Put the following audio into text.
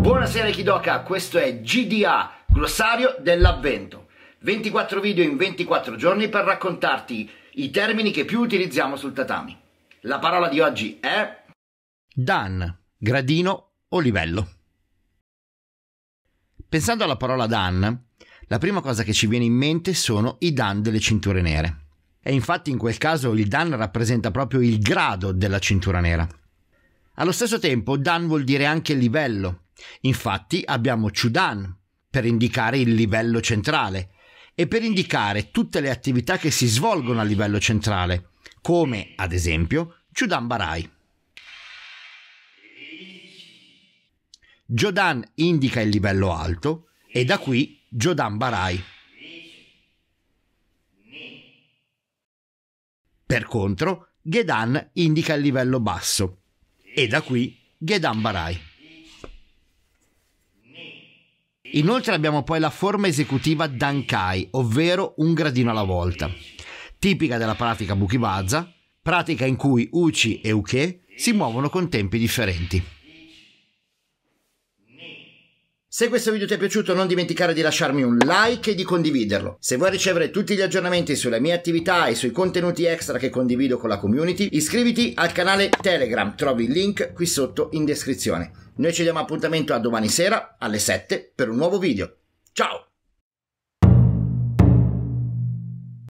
Buonasera Kidoka, questo è GDA, glossario dell'avvento. 24 video in 24 giorni per raccontarti i termini che più utilizziamo sul tatami. La parola di oggi è... Dan, gradino o livello. Pensando alla parola Dan, la prima cosa che ci viene in mente sono i Dan delle cinture nere. E infatti in quel caso il Dan rappresenta proprio il grado della cintura nera. Allo stesso tempo, Dan vuol dire anche livello, Infatti abbiamo Chudan per indicare il livello centrale e per indicare tutte le attività che si svolgono a livello centrale, come ad esempio Chudan Barai. Jodan indica il livello alto e da qui Jodan Barai. Per contro, Gedan indica il livello basso e da qui Gedan Barai. Inoltre abbiamo poi la forma esecutiva Dankai, ovvero un gradino alla volta, tipica della pratica Bukibaza, pratica in cui Uchi e Uke si muovono con tempi differenti. Se questo video ti è piaciuto non dimenticare di lasciarmi un like e di condividerlo. Se vuoi ricevere tutti gli aggiornamenti sulle mie attività e sui contenuti extra che condivido con la community, iscriviti al canale Telegram, trovi il link qui sotto in descrizione. Noi ci diamo appuntamento a domani sera alle 7 per un nuovo video. Ciao!